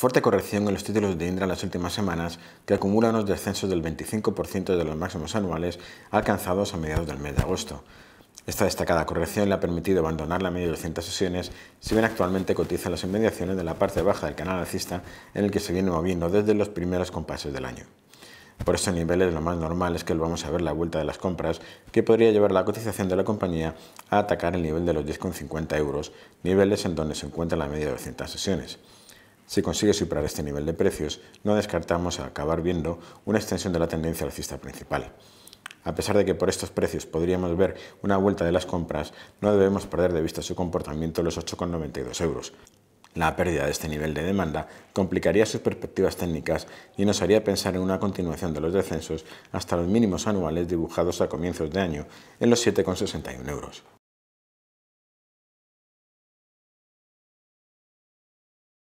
Fuerte corrección en los títulos de Indra en las últimas semanas, que acumula unos descensos del 25% de los máximos anuales alcanzados a mediados del mes de agosto. Esta destacada corrección le ha permitido abandonar la media de 200 sesiones, si bien actualmente cotiza en las inmediaciones de la parte baja del canal alcista en el que se viene moviendo desde los primeros compases del año. Por estos niveles lo más normal es que vamos a ver la vuelta de las compras, que podría llevar la cotización de la compañía a atacar el nivel de los 10,50 euros, niveles en donde se encuentra la media de 200 sesiones. Si consigue superar este nivel de precios, no descartamos acabar viendo una extensión de la tendencia alcista principal. A pesar de que por estos precios podríamos ver una vuelta de las compras, no debemos perder de vista su comportamiento los 8,92 euros. La pérdida de este nivel de demanda complicaría sus perspectivas técnicas y nos haría pensar en una continuación de los descensos hasta los mínimos anuales dibujados a comienzos de año en los 7,61 euros.